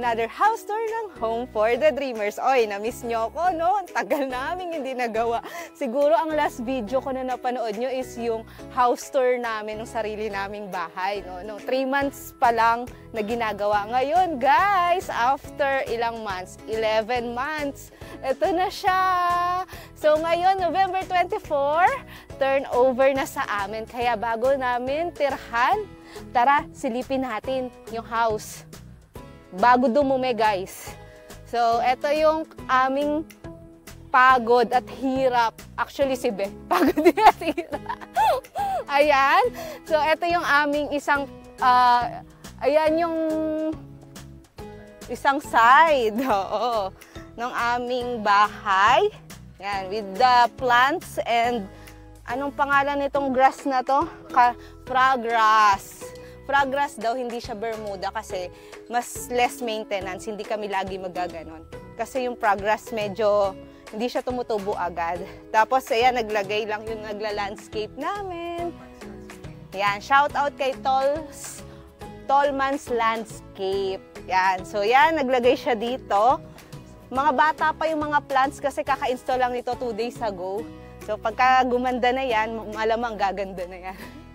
another house tour ng Home for the Dreamers. Oy, na-miss nyo ko, no? tagal namin hindi nagawa. Siguro ang last video ko na napanood nyo is yung house tour namin ng sarili naming bahay, no? no 3 months pa lang na ginagawa. Ngayon, guys, after ilang months, 11 months, ito na siya. So ngayon, November 24, turnover na sa amin. Kaya bago namin tirhan, tara, silipin natin yung house bago dumumi guys. So, ito yung aming pagod at hirap. Actually, si Be, pagod at hirap. ayan. So, ito yung aming isang, uh, ayan yung isang side, oo, ng aming bahay. Yan, with the plants and anong pangalan nitong grass na to? Ka Pragrass. Progress daw, hindi siya Bermuda kasi mas less maintenance, hindi kami lagi magaganon. Kasi yung progress medyo hindi siya tumutubo agad. Tapos ayan, naglagay lang yung nagla-landscape namin. Yan, shout out kay Tols, Tolman's Landscape. Yan, so yan, naglagay siya dito. Mga bata pa yung mga plants kasi kaka-install lang nito 2 days ago. So pagka gumanda na yan, malamang gaganda na yan.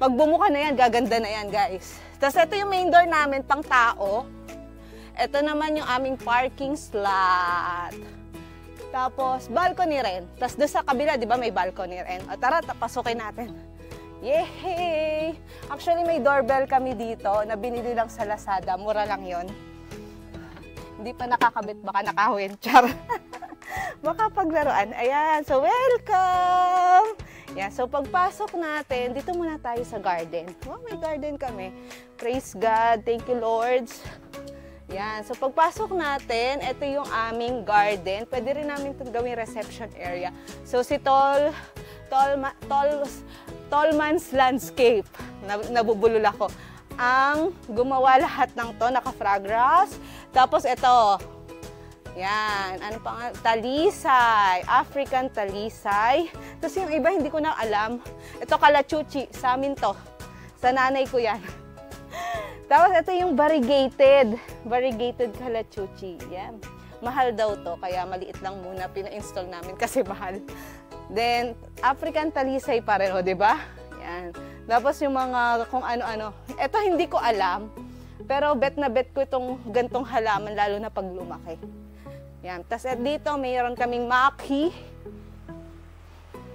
Pag bumuka na yan, gaganda na yan guys. Tapos ito yung main door namin pang tao. Ito naman yung aming parking slot. Tapos balcony rin. Tapos doon sa kabila, di ba may balcony rin. O tara, pasukin natin. Yay! Actually, may doorbell kami dito na binili lang sa Lazada. Mura lang yon. Hindi pa nakakabit, baka nakahuin. Char! makapaglaruan. Ayan, so welcome! Yan, so pagpasok natin, dito muna tayo sa garden. Oh, may garden kami. Praise God, thank you Lord. Yan, so pagpasok natin, ito yung aming garden. Pwede rin namin itong gawing reception area. So si Tol, Tol, Tol, Tolman's Landscape, nabubulol ako, ang gumawa lahat ng to, naka-fragras. Tapos ito, yan. Ano pa nga? Talisay. African talisay. Tapos yung iba, hindi ko na alam. Ito kalachuchi. Sa amin to. Sa nanay ko yan. Tapos ito yung variegated. Variegated kalachuchi. Yan. Mahal daw to. Kaya maliit lang muna. Pina-install namin kasi mahal. Then, African talisay pa rin. O, oh, diba? Yan. Tapos yung mga kung ano-ano. Ito hindi ko alam. Pero bet na bet ko itong gantong halaman lalo na pag lumaki. Yan. Tapos at dito, mayroon kaming maki.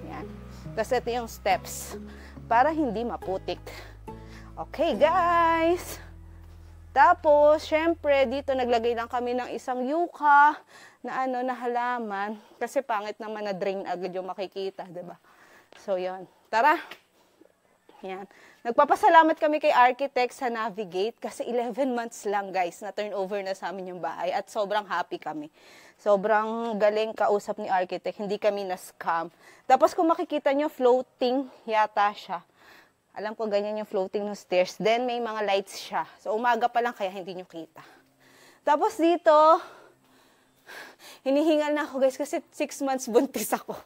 Yan. Tapos ito yung steps para hindi maputik. Okay, guys! Tapos, syempre, dito naglagay lang kami ng isang yuka na ano na halaman. Kasi pangit naman na drain agad yung makikita, ba diba? So, yon Tara! Yan. Nagpapasalamat kami kay Architect sa Navigate kasi 11 months lang guys na turnover na sa amin yung bahay at sobrang happy kami. Sobrang galing kausap ni Architect, hindi kami na-scam. Tapos kung makikita nyo, floating yata siya. Alam ko ganyan yung floating ng stairs. Then may mga lights siya. So umaga pa lang kaya hindi nyo kita. Tapos dito, hinihingal na ako guys kasi 6 months buntis ako.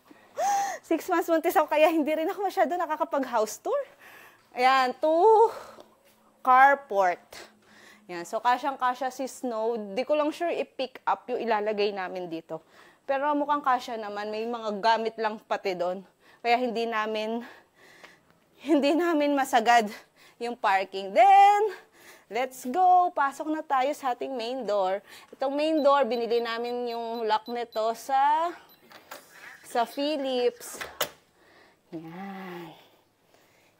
6 months buntis ako kaya hindi rin ako masyado nakakapag-house tour. Ayan, to carport. Ayan, so kasyang-kasya si Snow. Di ko lang sure i-pick up yung ilalagay namin dito. Pero mukhang kasya naman, may mga gamit lang pati doon. Kaya hindi namin, hindi namin masagad yung parking. Then, let's go! Pasok na tayo sa ating main door. Itong main door, binili namin yung lock nito sa, sa Philips. Yan.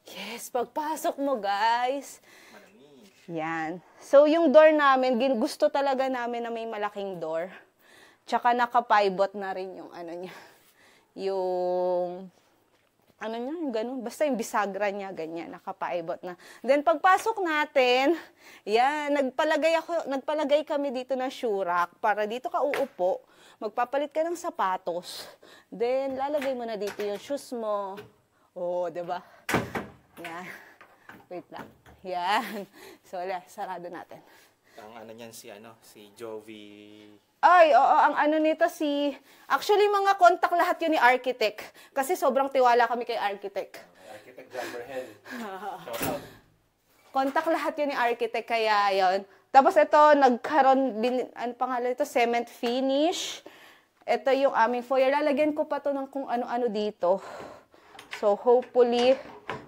Yes, pagpasok mo guys. Yan. So, yung door namin, gusto talaga namin na may malaking door. Tsaka naka-pivot na rin yung ano niya. Yung ano niya, yung ganun. Basta yung bisagra niya, ganyan, nakapaibot na. Then, pagpasok natin, yan, nagpalagay, ako, nagpalagay kami dito ng shoe rack para dito ka uupo. Magpapalit ka ng sapatos. Then, lalagay mo na dito yung shoes mo. Oo, oh, ba diba? Yan. Wait lang. Yan. So, ala, sarado natin. Ang ano niyan si ano, si Jovi ay, oo, ang ano nito si... Actually, mga contact lahat yun ni Architect. Kasi sobrang tiwala kami kay Architect. Architect John Berhen. contact lahat yun ni Architect, kaya yon. Tapos ito, nagkaroon, bin, ano pangalan ito, cement finish. Ito yung aming foyer. Lalagyan ko pa to ng kung ano-ano dito. So, hopefully,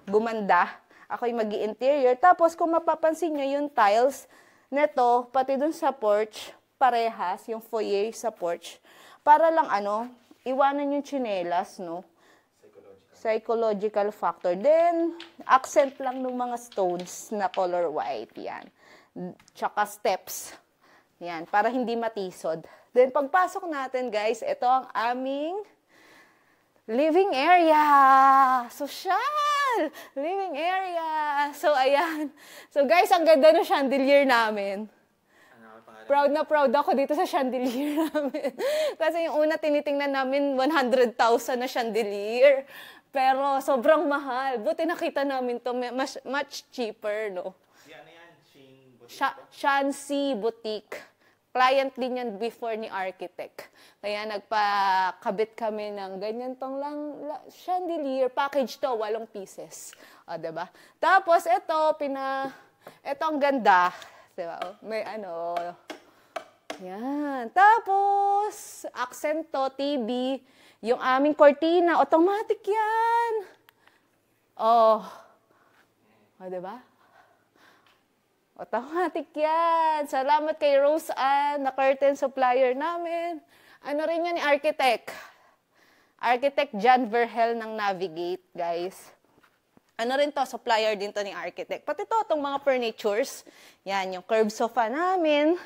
gumanda. Ako'y mag interior Tapos, kung mapapansin nyo, yung tiles neto, pati dun sa porch, parehas, yung foyer sa porch, para lang ano, iwanan yung chinelas, no? Psychological, factor. Then, accent lang ng mga stones na color white, yan. Tsaka steps. Yan, para hindi matisod. Then, pagpasok natin, guys, ito ang aming living area. So, siya! Mahal! Living area! So, ayan. So, guys, ang ganda ng chandelier namin. Proud na proud ako dito sa chandelier namin. Kasi yung una tinitingnan namin 100,000 na chandelier. Pero sobrang mahal. Buti nakita namin to much, much cheaper, no? Ano yan yan, Shanxi Boutique client din yan before ni architect. Kaya nagpakabit kami ng ganyan tong lang chandelier package to, walong pieces. O, ba? Diba? Tapos ito pina ito ang ganda, 'di ba? May ano yan. Tapos, aksento, TV, yung aming cortina, automatic yan. Oh. O, oh, ba? Diba? Automatic yan. Salamat kay Rose Ann, na curtain supplier namin. Ano rin yan ni Architect? Architect John Verhel ng Navigate, guys. Ano rin to, supplier din to ni Architect. Pati to, itong mga furnitures. Yan, yung curved sofa namin.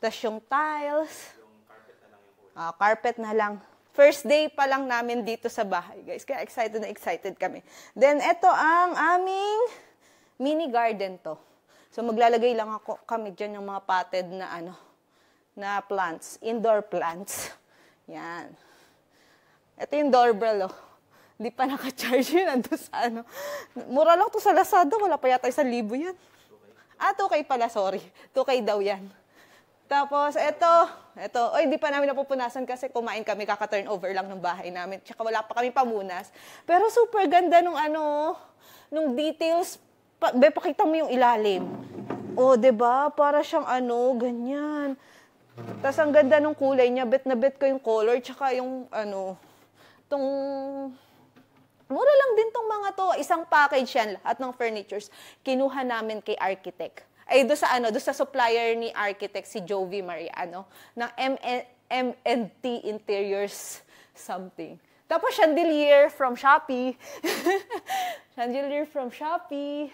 Tapos yung tiles. Yung carpet na lang yung kulay. Uh, carpet na lang. First day pa lang namin dito sa bahay, guys. Kaya excited na excited kami. Then, ito ang aming mini garden to. So maglalagay lang ako kami diyan ng mga potted na ano na plants, indoor plants. Yan. Ito yung doorbell oh. Hindi pa naka-charge yun. Ando sa ano. Mura lang to sa Lazada. Wala pa yata isang libo yan. Ah, 2K pala. Sorry. 2K daw yan. Tapos, eto, eto, oy, hindi pa namin napupunasan kasi kumain kami, kaka-turnover lang ng bahay namin. Tsaka wala pa kami pamunas. Pero super ganda nung ano, nung details pa, be, pakita mo yung ilalim. O, oh, ba diba? Para siyang ano, ganyan. Tapos ang ganda nung kulay niya, bet na bet ko yung color, tsaka yung ano, tong Mura lang din tong mga to. Isang package yan lahat ng furnitures. Kinuha namin kay architect. Ay, do sa ano, do sa supplier ni architect, si Jovi Mariano, ng MNT Interiors something. Tapos chandelier from Shopee. chandelier from Shopee.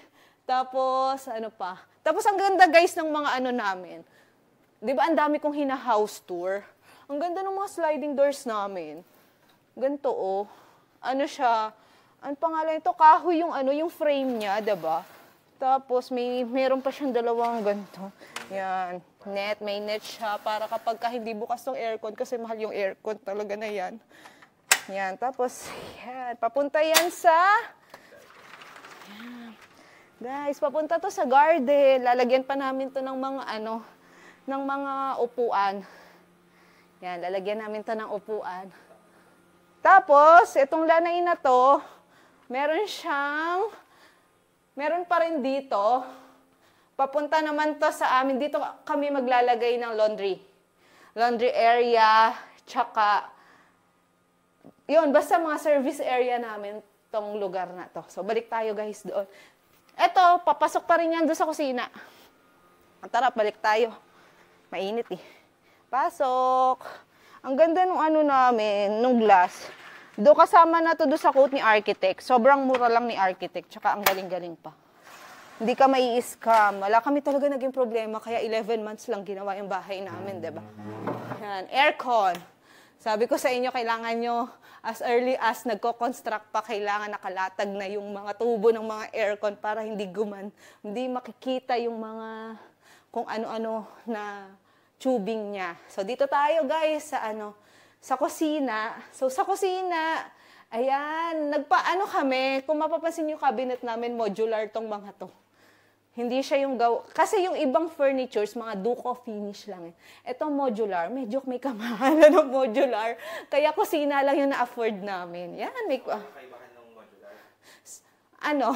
Tapos, ano pa? Tapos, ang ganda, guys, ng mga ano namin. Di ba, ang dami kong hina-house tour. Ang ganda ng mga sliding doors namin. Ganto, oh. Ano siya? Ang pangalan ito, kahoy yung ano, yung frame niya, di ba? Tapos, may, meron pa siyang dalawang ganito. Yan. Net. May net siya para kapag ka hindi bukas ng aircon kasi mahal yung aircon talaga na yan. Yan. Tapos, yan. Papunta yan sa Guys, papunta to sa garden. Lalagyan pa namin to ng mga ano, ng mga upuan. Yan, lalagyan namin to ng upuan. Tapos, itong lanay na to, meron siyang, meron pa rin dito. Papunta naman to sa amin. Dito kami maglalagay ng laundry. Laundry area, tsaka, yun, basta mga service area namin tong lugar na to. So, balik tayo guys doon. Eto, papasok pa rin yan doon sa kusina. Tara, balik tayo. Mainit eh. Pasok. Ang ganda nung ano namin, nung glass. Do kasama na to do sa coat ni architect. Sobrang mura lang ni architect. Tsaka ang galing-galing pa. Hindi ka mai scam Wala kami talaga naging problema. Kaya 11 months lang ginawa yung bahay namin, ba diba? Yan. Aircon. Sabi ko sa inyo, kailangan nyo as early as nagko-construct pa, kailangan nakalatag na yung mga tubo ng mga aircon para hindi guman, hindi makikita yung mga kung ano-ano na tubing niya. So dito tayo guys sa ano, sa kusina. So sa kusina, ayan, nagpaano kami, kung mapapansin yung cabinet namin, modular tong mga to. Hindi siya yung gaw... Kasi yung ibang furnitures, mga duko finish lang eh. Ito modular, medyo may kamahala ng modular. Kaya kusina lang yung na-afford namin. Yan, may... Uh, ano?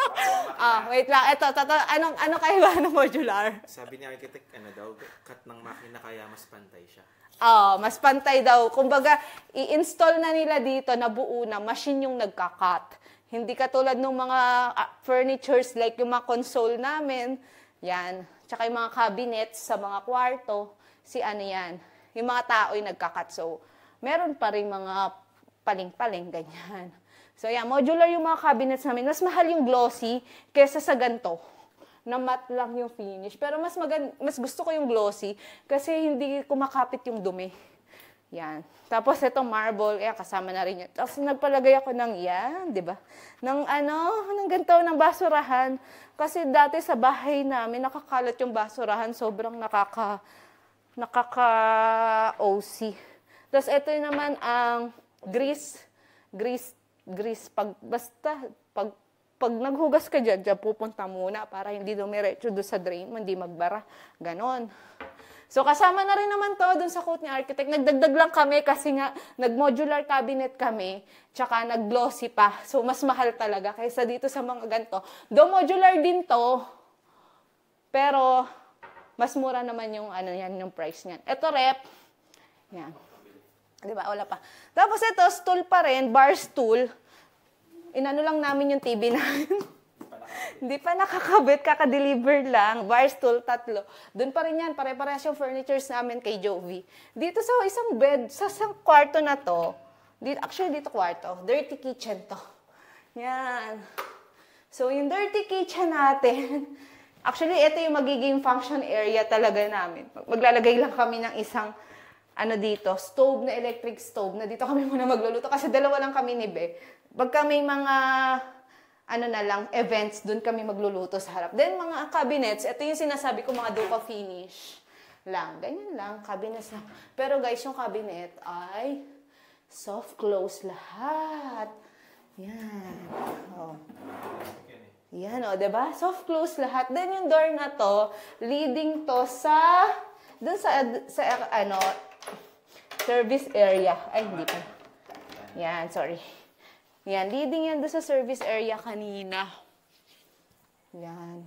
ah, wait lang. Ito, toto, anong, ano kaiba ng modular? Sabi ni architect, ano daw, cut ng makina kaya mas pantay siya. Oo, oh, ah, mas pantay daw. Kumbaga, i-install na nila dito na buo na machine yung nagka-cut. Hindi katulad ng mga ah, furnitures like yung mga console namin. Yan. Tsaka yung mga cabinets sa mga kwarto. Si ano yan. Yung mga tao tao'y nagkakat. So, meron pa rin mga paling-paling ganyan. So, yan. Modular yung mga cabinets namin. Mas mahal yung glossy kesa sa ganto na matte lang yung finish. Pero mas, mas gusto ko yung glossy kasi hindi kumakapit yung dumi. Yan. Tapos ito marble, eh, kasama na rin yan. Tapos nagpalagay ako ng yan, di ba? Ng ano, ng ganito, ng basurahan. Kasi dati sa bahay namin, nakakalat yung basurahan. Sobrang nakaka, nakaka-OC. Tapos ito naman ang grease, grease, grease. Pag, basta, pag, pag naghugas ka dyan, dyan pupunta muna para hindi dumiretso doon sa drain, hindi magbara. Ganon. So kasama na rin naman to dun sa quote ni architect. Nagdagdag lang kami kasi nga nag-modular cabinet kami, tsaka nag-glossy pa. So mas mahal talaga kaysa dito sa mga ganito. Do modular din to, pero mas mura naman yung ano yan, yung price niyan. Ito rep. Yan. 'Di ba? Wala pa. Tapos ito, stool pa rin, bar stool. Inano lang namin yung TV namin. Hindi pa nakakabit, kakadeliver lang. Bar stool, tatlo. Doon pa rin yan, pare-parehas yung furnitures namin kay Jovi. Dito sa isang bed, sa isang kwarto na to, dito, actually dito kwarto, dirty kitchen to. Yan. So, yung dirty kitchen natin, actually, ito yung magiging function area talaga namin. Maglalagay lang kami ng isang ano dito, stove na electric stove na dito kami muna magluluto kasi dalawa lang kami ni Be. Pagka may mga ano na lang, events, doon kami magluluto sa harap. Then, mga cabinets, ito yung sinasabi ko, mga duka finish lang. Ganyan lang, cabinets lang. Pero guys, yung cabinet ay soft close lahat. Yan. Oh. Yan, o, oh, ba diba? Soft close lahat. Then, yung door na to, leading to sa, doon sa, sa, ano, service area. Ay, hindi pa. Yan, sorry. Yan, leading yan doon sa service area kanina. Yan.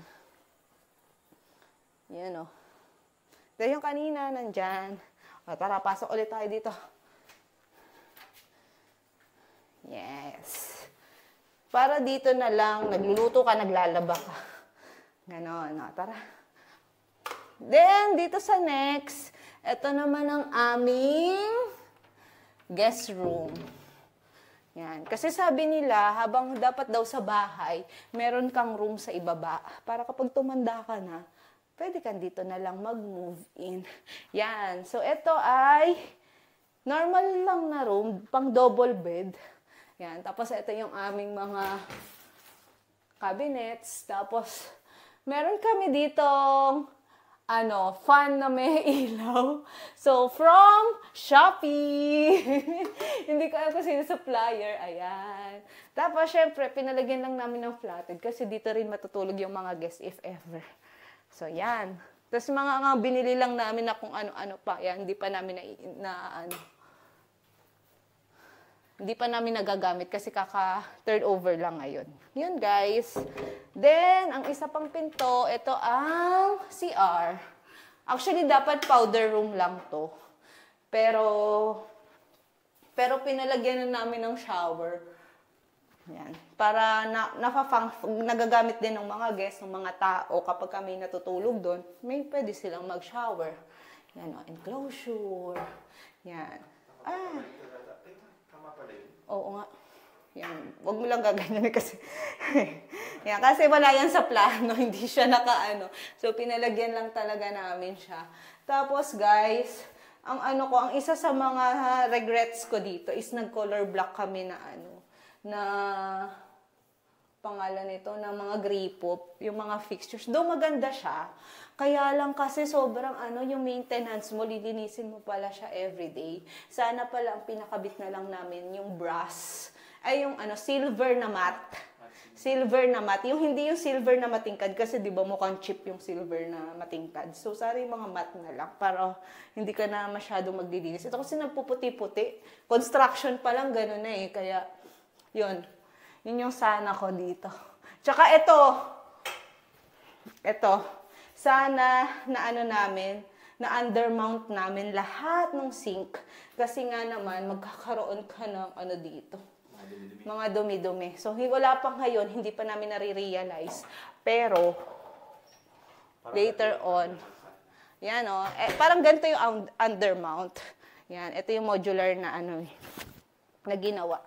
Yan o. Oh. Then yung kanina, nandyan. O, tara, pasok ulit tayo dito. Yes. Para dito na lang, nagluluto ka, naglalaba ka. Ganon, o, tara. Then, dito sa next, ito naman ang aming guest room. Yan. Kasi sabi nila, habang dapat daw sa bahay, meron kang room sa ibaba. Para kapag tumanda ka na, pwede kang dito na lang mag-move in. Yan. So, ito ay normal lang na room, pang double bed. Yan. Tapos, ito yung aming mga cabinets. Tapos, meron kami ditong ano, fan na may ilaw. So, from Shopee! Hindi ko alam kung sino supplier. Ayan. Tapos, syempre, pinalagyan lang namin ng flatted kasi dito rin matutulog yung mga guests if ever. So, yan. Tapos, mga, mga binili lang namin na kung ano-ano pa. Yan, hindi pa namin na, na ano, hindi pa namin nagagamit kasi kaka third over lang ngayon. Yun guys. Then, ang isa pang pinto, ito ang CR. Actually, dapat powder room lang to. Pero, pero pinalagyan na namin ng shower. Yan. Para na, nagagamit din ng mga guests, ng mga tao kapag kami natutulog doon, may pwede silang mag-shower. Yan o, oh, enclosure. Yan. Ah, Oo nga. Yan. Huwag mo lang gaganyan kasi. yan. Kasi wala yan sa plano. Hindi siya nakaano. So, pinalagyan lang talaga namin siya. Tapos, guys, ang ano ko, ang isa sa mga regrets ko dito is nag-color block kami na ano, na pangalan nito, na mga gripop, yung mga fixtures. Though maganda siya, kaya lang kasi sobrang ano, yung maintenance mo, lilinisin mo pala siya everyday. Sana pala ang pinakabit na lang namin yung brass, ay yung ano, silver na matte silver na mat. Yung hindi yung silver na matingkad kasi 'di ba mukhang cheap yung silver na matingkad. So sana yung mga mat na lang para hindi ka na masyadong maglilinis. Ito kasi nagpuputi-puti. Construction pa lang ganun na eh. Kaya 'yun. Yun yung sana ko dito. Tsaka ito. Ito sana na ano namin, na undermount namin lahat ng sink. Kasi nga naman, magkakaroon ka ng ano dito. Mga dumi-dumi. So, wala pa ngayon, hindi pa namin nare-realize. Pero, later on, yan o. Oh. eh, parang ganito yung undermount. Yan, ito yung modular na ano eh, na ginawa.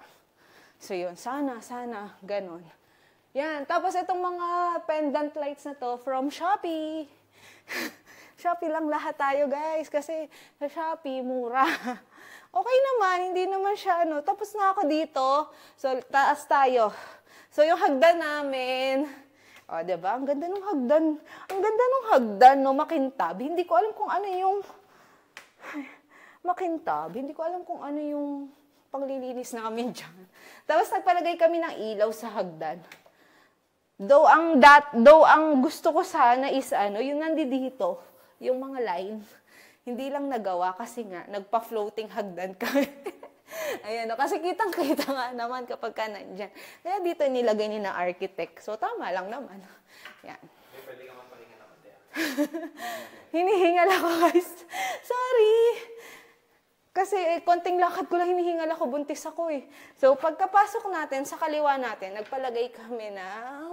So, yun. Sana, sana, ganun. Yan. Tapos itong mga pendant lights na to from Shopee. Shopee lang lahat tayo, guys. Kasi sa Shopee, mura. okay naman, hindi naman siya ano. Tapos na ako dito. So, taas tayo. So, yung hagdan namin, o, oh, diba? Ang ganda ng hagdan. Ang ganda ng hagdan, no? Makintab. Hindi ko alam kung ano yung... Makintab. Hindi ko alam kung ano yung panglilinis namin dyan. Tapos nagpalagay kami ng ilaw sa hagdan. Though ang that, though ang gusto ko sana is ano, yung nandito, yung mga line, hindi lang nagawa kasi nga nagpa-floating hagdan kami. Ayan, kasi kitang-kita nga naman kapag ka nandyan. Kaya dito nilagay ni na architect. So, tama lang naman. Yan. Hey, pwede ka magpahinga naman. Hinihingal ako, guys. Sorry. Kasi eh, konting lakad ko lang hinihingal ako, buntis ako eh. So pagkapasok natin, sa kaliwa natin, nagpalagay kami ng...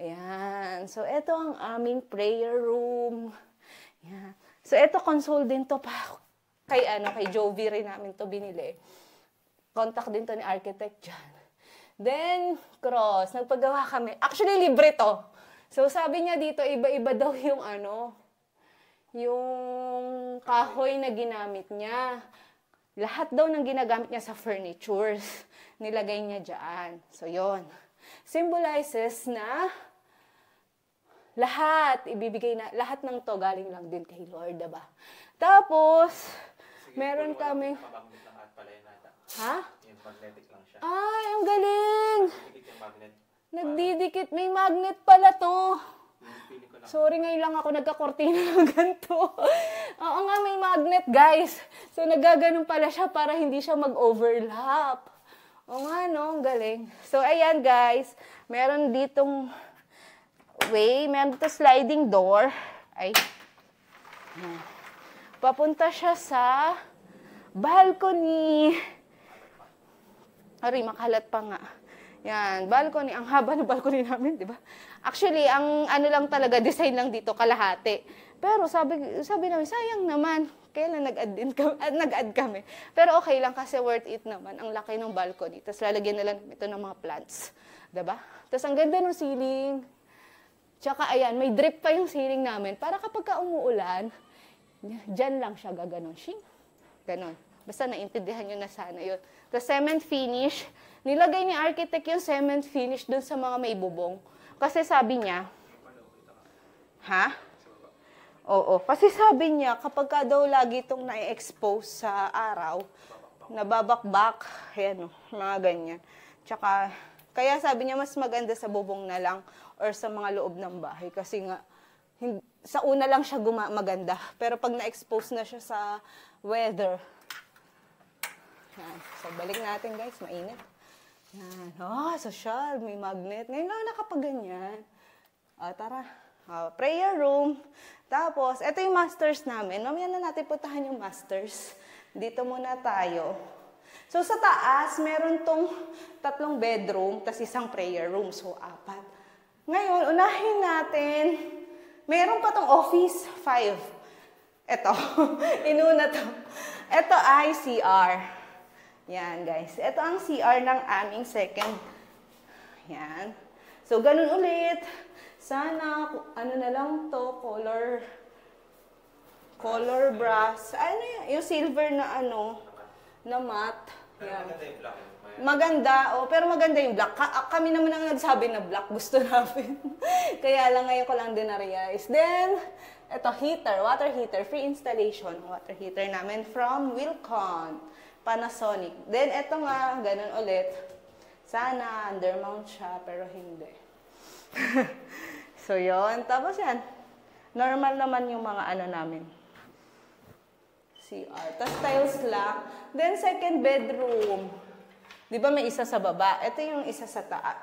Ayan. So ito ang aming prayer room. Ayan. So ito, console din to pa. Kay, ano, kay Jovi rin namin to binili. Contact din to ni architect dyan. Then, cross. Nagpagawa kami. Actually, libre to. So sabi niya dito, iba-iba daw yung ano, yung kahoy na ginamit niya. Lahat daw ng ginagamit niya sa furnitures, nilagay niya dyan. So, yon Symbolizes na lahat, ibibigay na, lahat ng to galing lang din kay Lord, diba? Tapos, Sige, meron kami... Ha? Yung magnetic lang siya. Ay, ang galing! Nagdidikit, yung magnet. Nagdidikit, may magnet pala to. Sorry, ngayon lang ako nagkakortina ng ganito. Oo nga, may magnet, guys. So, nagaganon pala siya para hindi siya mag-overlap. O nga, no? Ang galing. So, ayan, guys. Meron ditong way. Meron dito sliding door. Ay. Papunta siya sa balcony. Aray, makalat pa nga. Yan, balcony. Ang haba ng balcony namin, di ba? Actually, ang ano lang talaga, design lang dito, kalahati. Pero sabi, sabi namin, sayang naman. Kailan nag-add kami, nag kami. Pero okay lang kasi worth it naman. Ang laki ng balcony. Tapos lalagyan na lang ito ng mga plants. Di ba? Tapos ang ganda ng ceiling. Tsaka ayan, may drip pa yung ceiling namin. Para kapag ka umuulan, dyan lang siya gaganon. Shing. Ganon. Basta naintindihan nyo na sana yun the cement finish, nilagay ni architect yung cement finish dun sa mga may bubong. Kasi sabi niya, ha? Oo, kasi sabi niya, kapag ka daw lagi itong na-expose sa araw, nababakbak, ayan o, mga ganyan. Tsaka, kaya sabi niya, mas maganda sa bubong na lang or sa mga loob ng bahay kasi nga, hindi, sa una lang siya gumaganda. Pero pag na-expose na siya sa weather, yan. So, balik natin guys. Mainit. Yan. Oh, social. May magnet. Ngayon lang nakapaganyan. O, tara. O, prayer room. Tapos, ito yung masters namin. Mamaya na natin puntahan yung masters. Dito muna tayo. So, sa taas, meron tong tatlong bedroom, tas isang prayer room. So, apat. Ngayon, unahin natin. Meron pa tong office, five. Ito. Inuna to. Ito ay CR. Yan, guys. Ito ang CR ng aming second. Yan. So, ganun ulit. Sana, ano na lang to, color, color brass. Ano yun? Yung silver na ano, na matte. Yan. Maganda, oh, pero maganda yung black. Ka kami naman ang nagsabi na black gusto namin. Kaya lang ngayon ko lang din na-realize. Then, ito heater, water heater, free installation water heater namin from Wilcon. Panasonic. Then, eto nga, ganun ulit. Sana, undermount siya, pero hindi. so, yon Tapos yan. Normal naman yung mga ano namin. CR. Tapos tiles lang. Then, second bedroom. Di ba may isa sa baba? Ito yung isa sa taas.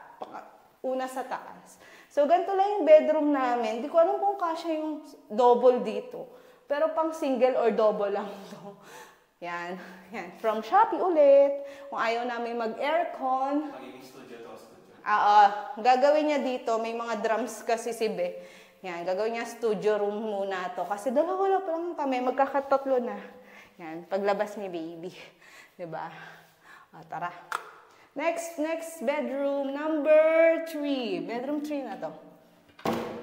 Una sa taas. So, ganito lang yung bedroom namin. Di ko alam kung kasya yung double dito. Pero pang single or double lang to. Yan. Yan. From Shopee ulit. Kung ayaw namin mag-aircon. Magiging studio Oo. Gagawin niya dito. May mga drums kasi si Be. Yan. Gagawin niya studio room muna to. Kasi dalawa pa lang kami. Magkakatatlo na. Yan. Paglabas ni baby. ba? Diba? O, tara. Next, next bedroom. Number 3. Bedroom 3 na to.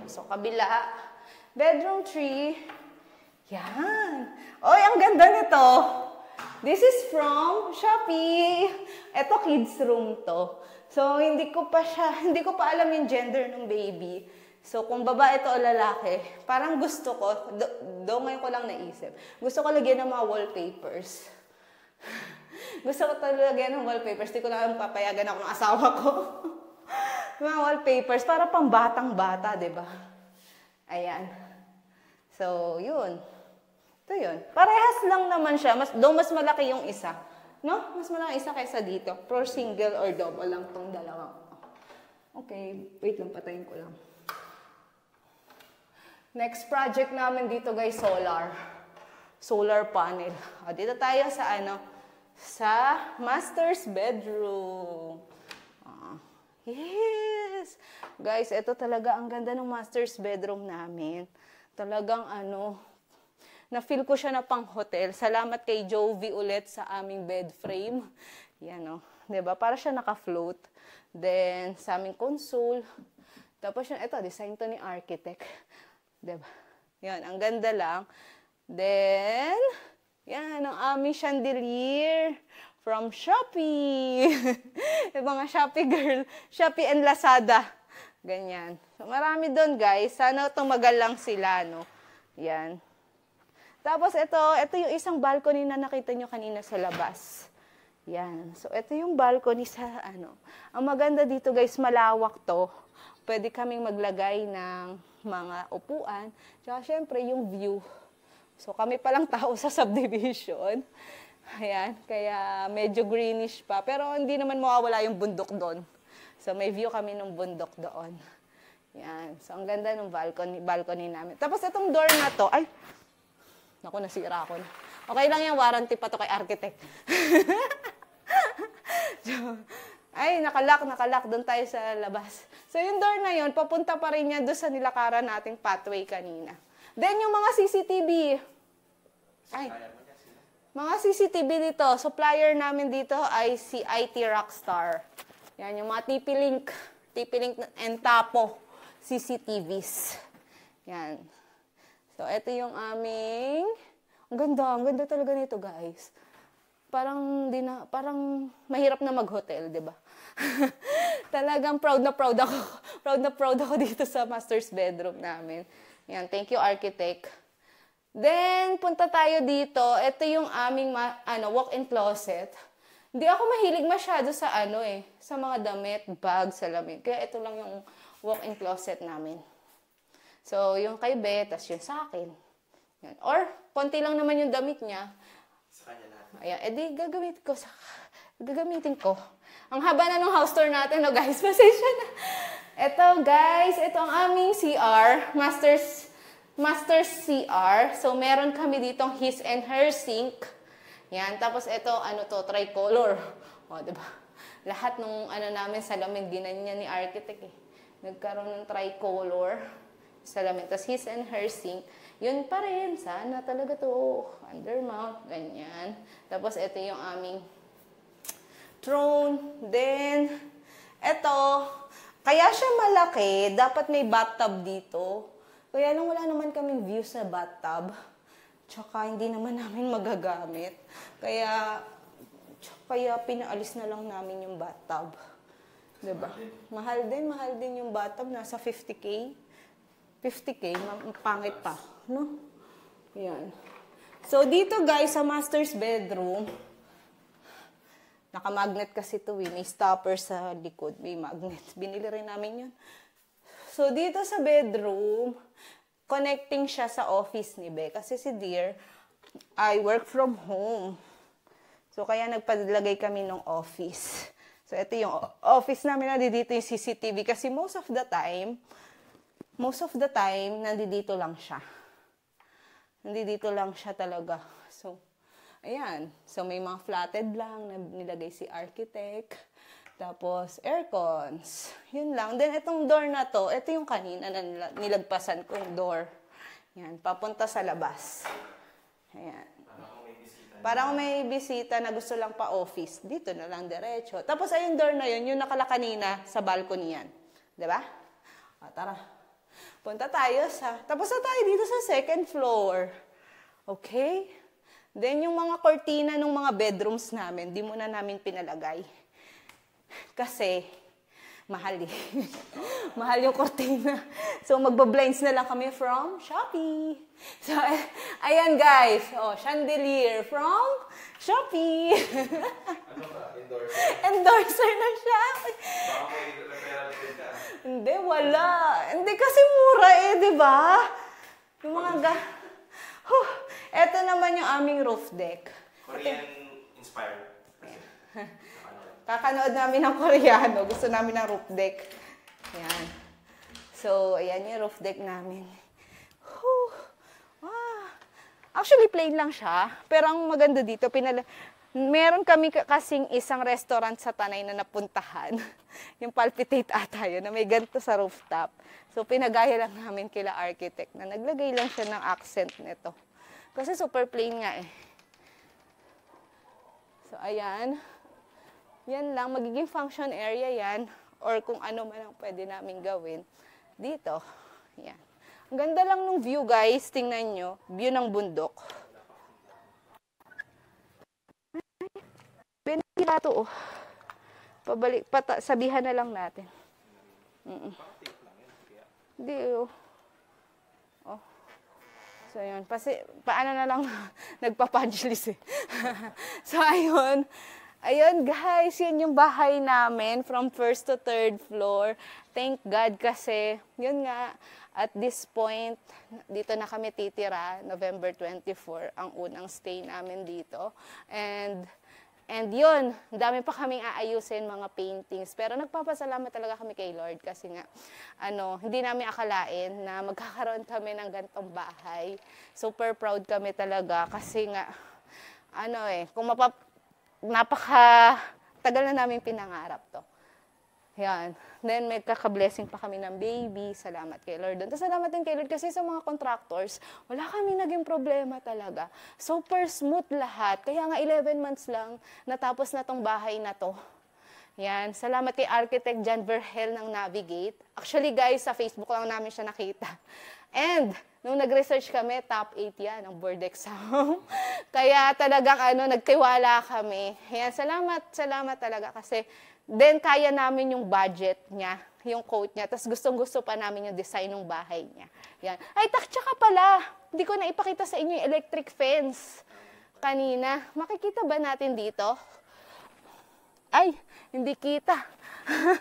So, kabila. Bedroom 3. Yan. Oy, ang ganda nito. This is from Shopee. Ito, kids room to. So, hindi ko pa siya, hindi ko pa alam yung gender ng baby. So, kung babae to o lalaki, parang gusto ko, do, do ngayon ko lang naisip, gusto ko lagyan ng mga wallpapers. gusto ko talaga ng wallpapers. Hindi ko na alam papayagan ako ng asawa ko. mga wallpapers, para pang batang bata, ba diba? Ayan. So, yun. Ito yun. Parehas lang naman siya. Mas, though mas malaki yung isa. No? Mas malaki isa kaysa dito. Pro single or double lang tong dalawa. Okay. Wait lang. Patayin ko lang. Next project namin dito guys, solar. Solar panel. O, dito tayo sa ano? Sa master's bedroom. Oh, yes! Guys, ito talaga ang ganda ng master's bedroom namin. Talagang ano, na-feel ko siya na pang hotel. Salamat kay Jovi ulit sa aming bed frame. Yan o. Oh. Diba? Para siya naka-float. Then, sa aming console. Tapos yun, ito, design to ni architect. Diba? Yan, ang ganda lang. Then, yan, ang aming chandelier from Shopee. mga Shopee girl, Shopee and Lazada. Ganyan. So, marami doon, guys. Sana tumagal lang sila, no? Yan. Tapos ito, ito yung isang balcony na nakita nyo kanina sa labas. Yan. So, ito yung balcony sa ano. Ang maganda dito guys, malawak to. Pwede kaming maglagay ng mga upuan. Tsaka syempre yung view. So, kami palang tao sa subdivision. Ayan. Kaya medyo greenish pa. Pero hindi naman mawawala yung bundok doon. So, may view kami ng bundok doon. Yan. So, ang ganda ng balcony, balcony namin. Tapos, itong door na to, ay, Naku, nasira ako na. Okay lang yan, warranty pa to kay architect. so, ay, nakalak, nakalak. Doon tayo sa labas. So, yung door na yun, papunta pa rin yan doon sa nilakaran nating pathway kanina. Then, yung mga CCTV. Ay, mga CCTV dito. Supplier namin dito ay si IT Rockstar. Yan, yung mga TP-Link. TP-Link and Tapo CCTVs. Yan. So, ito yung aming... Ang ganda, ang ganda talaga nito, guys. Parang, di na, parang mahirap na mag-hotel, di ba? Talagang proud na proud ako. proud na proud ako dito sa master's bedroom namin. Yan, thank you, architect. Then, punta tayo dito. Ito yung aming ma- ano, walk-in closet. Hindi ako mahilig masyado sa ano eh, sa mga damit, bag, salamin. Kaya ito lang yung walk-in closet namin. So, yung kay Be, tas yung sa akin. Yun. Or, konti lang naman yung damit niya. Sa kanya natin. Ayan, edi eh, gagamit ko sa gagamitin ko. Ang haba na nung house tour natin, no guys, pasensya na. Ito guys, ito ang aming CR, Masters Masters CR. So meron kami dito his and her sink. Yan, tapos ito ano to, tricolor. O, di ba? Lahat nung ano namin salamin ginan niya ni architect eh. Nagkaroon ng tricolor salamin. Tapos his and her sink, yun pa rin. Sana talaga to undermount, ganyan. Tapos ito yung aming throne. Then, ito, kaya siya malaki, dapat may bathtub dito. Kaya lang wala naman kaming view sa bathtub. Tsaka hindi naman namin magagamit. Kaya, kaya pinaalis na lang namin yung bathtub. Diba? Mahal din, mahal din yung bathtub. Nasa 50k. 50k, pangit pa. No? Yan. So, dito guys, sa master's bedroom, naka-magnet kasi ito eh. May stopper sa likod. May magnet. Binili rin namin yun. So, dito sa bedroom, connecting siya sa office ni Be. Kasi si Dear, I work from home. So, kaya nagpadalagay kami ng office. So, ito yung office namin na dito yung CCTV. Kasi most of the time, most of the time, nandito lang siya. Nandito lang siya talaga. So, ayan. So, may mga flatted lang na nilagay si architect. Tapos, aircons. Yun lang. Then, itong door na to, ito yung kanina na nilagpasan kong door. Yan, papunta sa labas. Ayan. Parang may bisita na gusto lang pa-office. Dito na lang diretso. Tapos, ayun door na yun, yung nakala kanina sa balcony yan. ba? Diba? O, tara. Punta tayo sa, tapos na tayo dito sa second floor. Okay? Then yung mga kortina ng mga bedrooms namin, di muna namin pinalagay. Kasi, mahal eh. mahal yung kortina. So, magbablinds na lang kami from Shopee. So, ayan guys. Oh, chandelier from Shopee. ano ba? Endorser? Endorser na siya. Baka may Hindi, wala. Hindi kasi eh, di ba? Yung mga ga... Huh. Ito naman yung aming roof deck. Korean-inspired. Kakanood namin ng Koreano. Gusto namin ng roof deck. Ayan. So, ayan yung roof deck namin. Huh. Wow. Actually, plain lang siya. Pero ang maganda dito, pinala meron kami kasing isang restaurant sa Tanay na napuntahan. yung palpitate ata yun, na may ganito sa rooftop. So, pinagaya lang namin kila architect na naglagay lang siya ng accent nito. Kasi super plain nga eh. So, ayan. Yan lang. Magiging function area yan. Or kung ano man ang pwede namin gawin dito. Yan. Ang ganda lang ng view guys. Tingnan nyo. View ng bundok. ginato, oh. Pabalik, pata, sabihan na lang natin. Mm -mm. oh. Oh. So, yun. Pasi, paano na lang nagpa nagpapadjulis eh. so, ayun. Ayun, guys. Yun yung bahay namin from first to third floor. Thank God kasi, yun nga, at this point, dito na kami titira, November 24, ang unang stay namin dito. And, And yun, dami pa kaming aayusin mga paintings. Pero nagpapasalamat talaga kami kay Lord kasi nga, ano, hindi namin akalain na magkakaroon kami ng gantong bahay. Super proud kami talaga kasi nga, ano eh, kung mapap, napaka, tagal na namin pinangarap to. Yan. Then, may kaka-blessing pa kami ng baby. Salamat kay Lord doon. Tapos, salamat din kay Lord kasi sa mga contractors, wala kami naging problema talaga. Super smooth lahat. Kaya nga 11 months lang, natapos na tong bahay na to. Yan. Salamat kay Architect John Verhel ng Navigate. Actually, guys, sa Facebook lang namin siya nakita. And, nung nag-research kami, top 8 yan ang board exam. Kaya talagang ano, nagtiwala kami. Yan, salamat, salamat talaga kasi Then, kaya namin yung budget niya, yung coat niya. Tapos, gustong-gusto pa namin yung design ng bahay niya. Yan. Ay, tak, ka pala, hindi ko na ipakita sa inyo yung electric fence kanina. Makikita ba natin dito? Ay, hindi kita.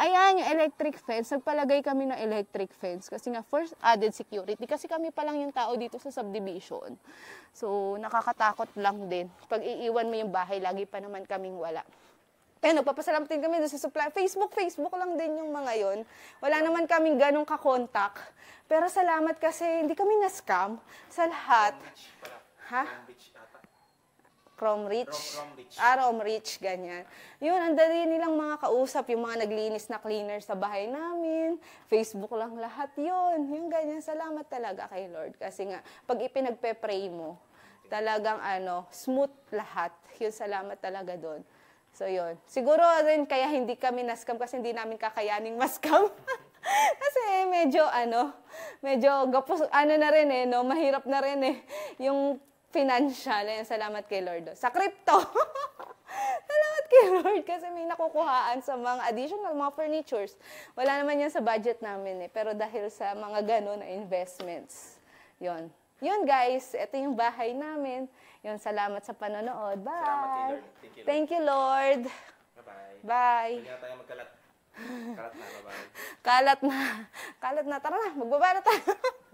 Ayan, yung electric fence. Nagpalagay kami ng electric fence kasi nga first added security. Kasi kami pa lang yung tao dito sa subdivision. So, nakakatakot lang din. Pag iiwan mo yung bahay, lagi pa naman kaming wala. Eh, nagpapasalamat din kami doon sa supply. Facebook, Facebook lang din yung mga yon. Wala naman kaming ganong kakontak. Pero salamat kasi hindi kami na-scam sa lahat. Ha? Chrome Rich. Ah, Chrome Rich, ganyan. Yun, ang dali nilang mga kausap, yung mga naglinis na cleaner sa bahay namin. Facebook lang lahat yun. Yung ganyan, salamat talaga kay Lord. Kasi nga, pag ipinagpe-pray mo, talagang ano, smooth lahat. Yun, salamat talaga doon. So, yun. Siguro rin kaya hindi kami naskam kasi hindi namin kakayaning ma-scam. kasi medyo ano, medyo gapos, ano na rin eh, no? mahirap na rin eh. Yung financial, ayun, salamat kay Lord. Oh. Sa crypto! salamat kay Lord kasi may nakukuhaan sa mga additional mga furnitures. Wala naman yan sa budget namin eh. Pero dahil sa mga ganun na investments. yon Yun guys, ito yung bahay namin. Yun, salamat sa panonood. Bye! Salamat Thank you, Lord. Thank you, Lord. Bye-bye. Bye. Hindi na tayo magkalat. Kalat na, bye-bye. Kalat na. Kalat na. Tara na, magbaba na tayo.